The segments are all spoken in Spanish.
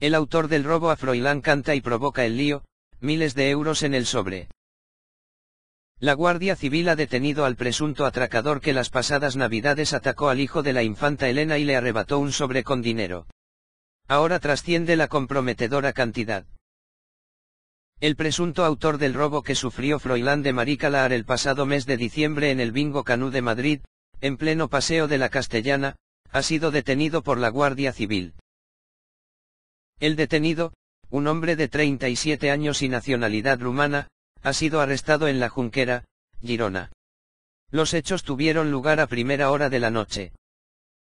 El autor del robo a Froilán canta y provoca el lío, miles de euros en el sobre. La Guardia Civil ha detenido al presunto atracador que las pasadas navidades atacó al hijo de la infanta Elena y le arrebató un sobre con dinero. Ahora trasciende la comprometedora cantidad. El presunto autor del robo que sufrió Froilán de Maricalar el pasado mes de diciembre en el Bingo Canú de Madrid, en pleno paseo de la Castellana, ha sido detenido por la Guardia Civil. El detenido, un hombre de 37 años y nacionalidad rumana, ha sido arrestado en la Junquera, Girona. Los hechos tuvieron lugar a primera hora de la noche.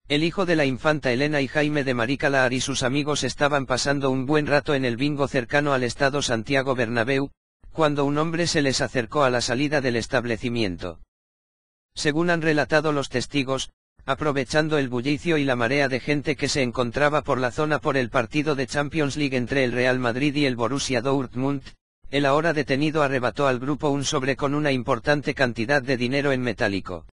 El hijo de la infanta Elena y Jaime de Maricalar y sus amigos estaban pasando un buen rato en el bingo cercano al estado Santiago Bernabéu, cuando un hombre se les acercó a la salida del establecimiento. Según han relatado los testigos, aprovechando el bullicio y la marea de gente que se encontraba por la zona por el partido de Champions League entre el Real Madrid y el Borussia Dortmund, el ahora detenido arrebató al grupo un sobre con una importante cantidad de dinero en metálico.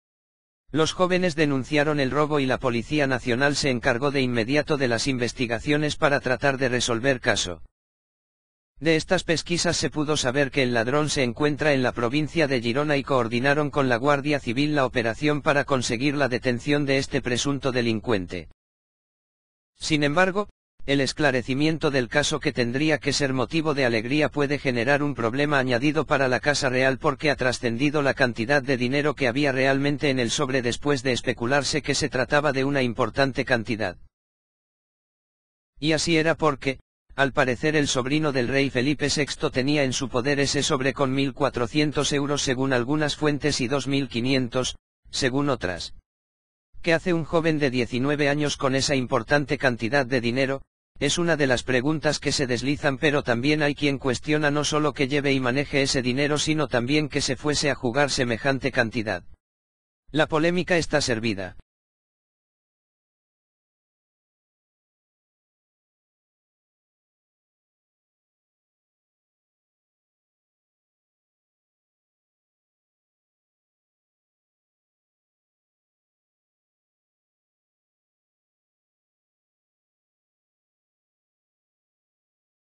Los jóvenes denunciaron el robo y la Policía Nacional se encargó de inmediato de las investigaciones para tratar de resolver caso. De estas pesquisas se pudo saber que el ladrón se encuentra en la provincia de Girona y coordinaron con la Guardia Civil la operación para conseguir la detención de este presunto delincuente. Sin embargo, el esclarecimiento del caso que tendría que ser motivo de alegría puede generar un problema añadido para la Casa Real porque ha trascendido la cantidad de dinero que había realmente en el sobre después de especularse que se trataba de una importante cantidad. Y así era porque, al parecer el sobrino del rey Felipe VI tenía en su poder ese sobre con 1.400 euros según algunas fuentes y 2.500, según otras. ¿Qué hace un joven de 19 años con esa importante cantidad de dinero? Es una de las preguntas que se deslizan pero también hay quien cuestiona no solo que lleve y maneje ese dinero sino también que se fuese a jugar semejante cantidad. La polémica está servida.